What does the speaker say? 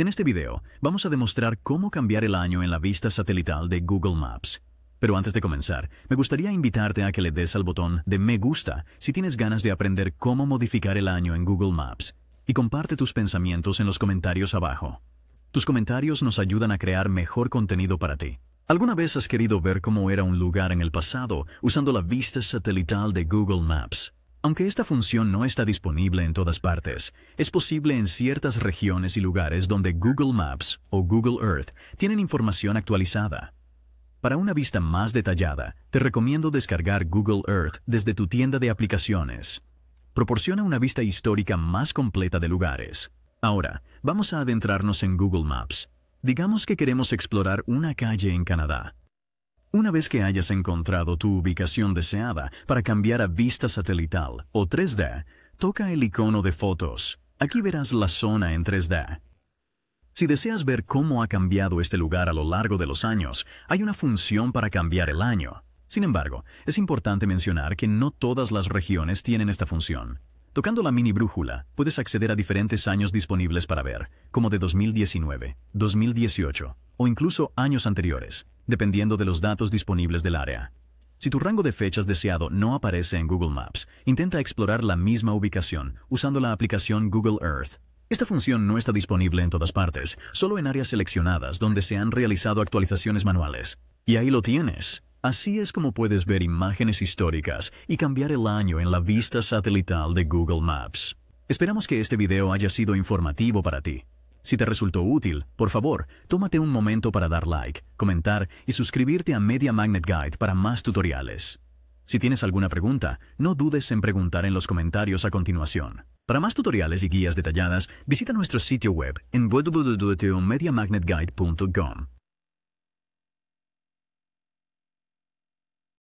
En este video vamos a demostrar cómo cambiar el año en la vista satelital de Google Maps. Pero antes de comenzar, me gustaría invitarte a que le des al botón de me gusta si tienes ganas de aprender cómo modificar el año en Google Maps y comparte tus pensamientos en los comentarios abajo. Tus comentarios nos ayudan a crear mejor contenido para ti. ¿Alguna vez has querido ver cómo era un lugar en el pasado usando la vista satelital de Google Maps? Aunque esta función no está disponible en todas partes, es posible en ciertas regiones y lugares donde Google Maps o Google Earth tienen información actualizada. Para una vista más detallada, te recomiendo descargar Google Earth desde tu tienda de aplicaciones. Proporciona una vista histórica más completa de lugares. Ahora, vamos a adentrarnos en Google Maps. Digamos que queremos explorar una calle en Canadá. Una vez que hayas encontrado tu ubicación deseada para cambiar a vista satelital o 3D, toca el icono de fotos. Aquí verás la zona en 3D. Si deseas ver cómo ha cambiado este lugar a lo largo de los años, hay una función para cambiar el año. Sin embargo, es importante mencionar que no todas las regiones tienen esta función. Tocando la mini brújula, puedes acceder a diferentes años disponibles para ver, como de 2019, 2018 o incluso años anteriores dependiendo de los datos disponibles del área. Si tu rango de fechas deseado no aparece en Google Maps, intenta explorar la misma ubicación usando la aplicación Google Earth. Esta función no está disponible en todas partes, solo en áreas seleccionadas donde se han realizado actualizaciones manuales. Y ahí lo tienes. Así es como puedes ver imágenes históricas y cambiar el año en la vista satelital de Google Maps. Esperamos que este video haya sido informativo para ti. Si te resultó útil, por favor, tómate un momento para dar like, comentar y suscribirte a Media Magnet Guide para más tutoriales. Si tienes alguna pregunta, no dudes en preguntar en los comentarios a continuación. Para más tutoriales y guías detalladas, visita nuestro sitio web en www.mediamagnetguide.com.